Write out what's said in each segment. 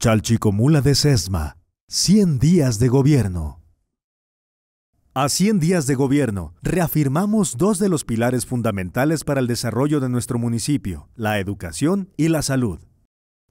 Chalchicomula de Sesma, 100 días de gobierno. A 100 días de gobierno, reafirmamos dos de los pilares fundamentales para el desarrollo de nuestro municipio, la educación y la salud.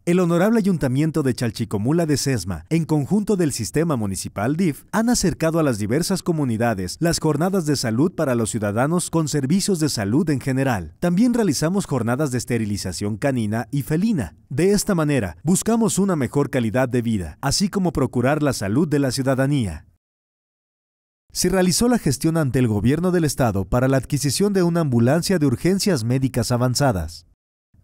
El Honorable Ayuntamiento de Chalchicomula de Sesma, en conjunto del Sistema Municipal DIF, han acercado a las diversas comunidades las jornadas de salud para los ciudadanos con servicios de salud en general. También realizamos jornadas de esterilización canina y felina. De esta manera, buscamos una mejor calidad de vida, así como procurar la salud de la ciudadanía se realizó la gestión ante el gobierno del estado para la adquisición de una ambulancia de urgencias médicas avanzadas.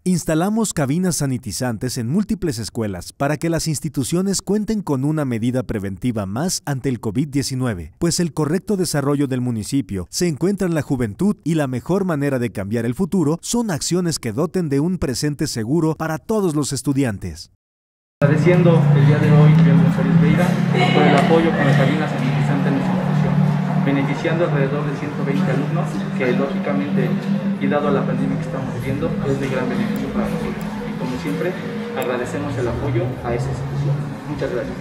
Instalamos cabinas sanitizantes en múltiples escuelas para que las instituciones cuenten con una medida preventiva más ante el COVID-19, pues el correcto desarrollo del municipio se encuentra en la juventud y la mejor manera de cambiar el futuro son acciones que doten de un presente seguro para todos los estudiantes. Agradeciendo el día de hoy, González por el apoyo con las cabinas beneficiando alrededor de 120 alumnos, que lógicamente, y dado la pandemia que estamos viviendo, es de gran beneficio para nosotros. Y como siempre, agradecemos el apoyo a esa institución. Muchas gracias.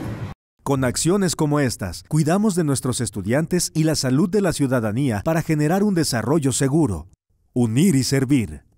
Con acciones como estas, cuidamos de nuestros estudiantes y la salud de la ciudadanía para generar un desarrollo seguro. Unir y servir.